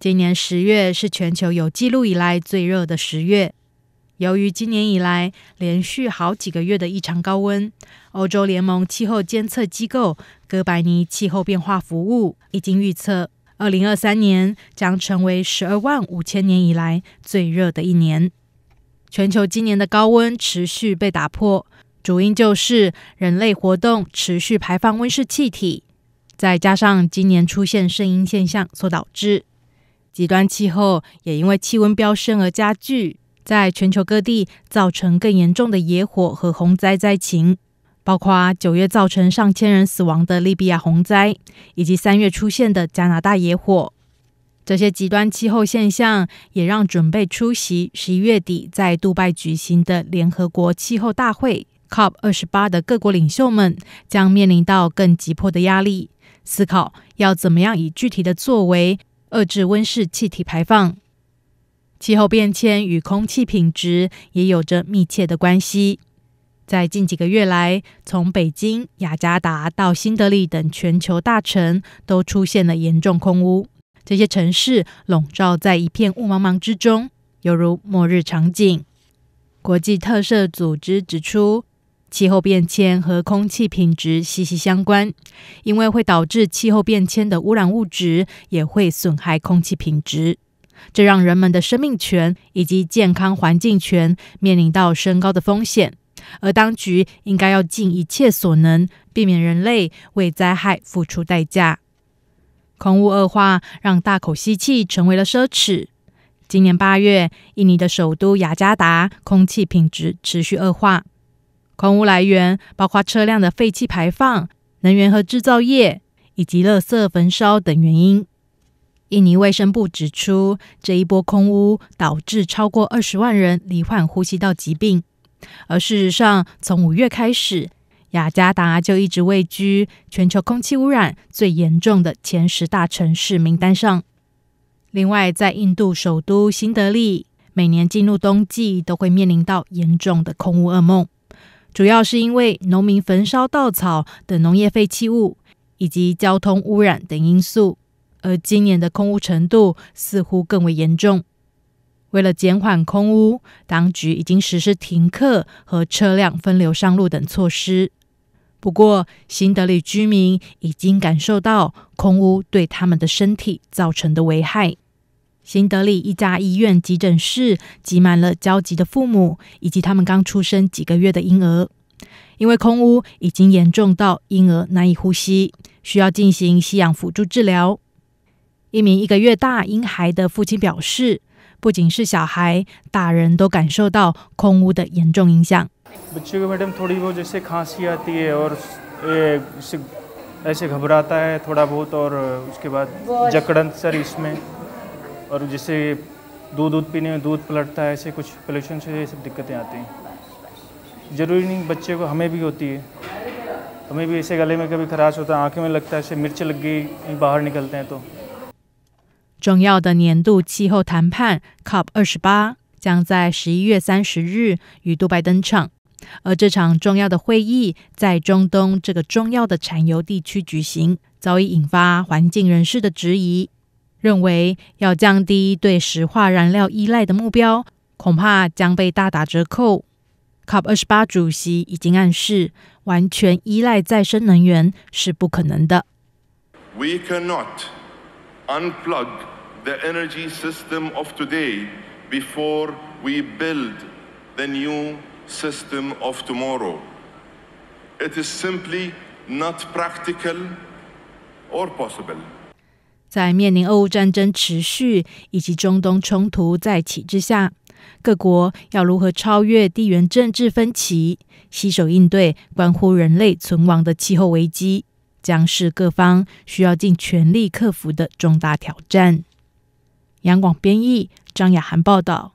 今年十月是全球有记录以来最热的十月。由于今年以来连续好几个月的异常高温，欧洲联盟气候监测机构哥白尼气候变化服务已经预测，二零二三年将成为十二万五千年以来最热的一年。全球今年的高温持续被打破，主因就是人类活动持续排放温室气体，再加上今年出现圣婴现象所导致。极端气候也因为气温飙升而加剧，在全球各地造成更严重的野火和洪灾灾情，包括九月造成上千人死亡的利比亚洪灾，以及三月出现的加拿大野火。这些极端气候现象也让准备出席十一月底在杜拜举行的联合国气候大会 （COP 二十八）的各国领袖们将面临到更急迫的压力，思考要怎么样以具体的作为。遏制温室气体排放，气候变迁与空气品质也有着密切的关系。在近几个月来，从北京、雅加达到新德里等全球大城，都出现了严重空污。这些城市笼罩在一片雾茫茫之中，犹如末日场景。国际特赦组织指出。气候变迁和空气品质息息相关，因为会导致气候变迁的污染物质也会损害空气品质，这让人们的生命权以及健康环境权面临到升高的风险。而当局应该要尽一切所能，避免人类为灾害付出代价。空污恶化，让大口吸气成为了奢侈。今年八月，印尼的首都雅加达空气品质持续恶化。空污来源包括车辆的废气排放、能源和制造业，以及垃圾焚烧等原因。印尼卫生部指出，这一波空污导致超过二十万人罹患呼吸道疾病。而事实上，从五月开始，雅加达就一直位居全球空气污染最严重的前十大城市名单上。另外，在印度首都新德里，每年进入冬季都会面临到严重的空污噩梦。主要是因为农民焚烧稻草等农业废弃物，以及交通污染等因素，而今年的空污程度似乎更为严重。为了减缓空污，当局已经实施停课和车辆分流上路等措施。不过，新德里居民已经感受到空污对他们的身体造成的危害。新德里一家医院急诊室挤满了焦急的父母以及他们刚出生几个月的婴儿，因为空屋已经严重到婴儿难以呼吸，需要进行吸氧辅助治疗。一名一个月大婴孩的父亲表示，不仅是小孩，大人都感受到空屋的严重影响。重要的年度气候谈判 （COP 28） 将在十一月三十日于杜拜登场，而这场重要的会议在中东这个重要的产油地区举行，早已引发环境人士的质疑。认为要降低对石化燃料依赖的目标，恐怕将被大打折扣。COP 二十八主席已经暗示，完全依赖再生能源是不可能的。We cannot unplug the energy system of today before we build the new system of tomorrow. It is simply not practical or possible. 在面临俄乌战争持续以及中东冲突再起之下，各国要如何超越地缘政治分歧，携手应对关乎人类存亡的气候危机，将是各方需要尽全力克服的重大挑战。杨广编译，张雅涵报道。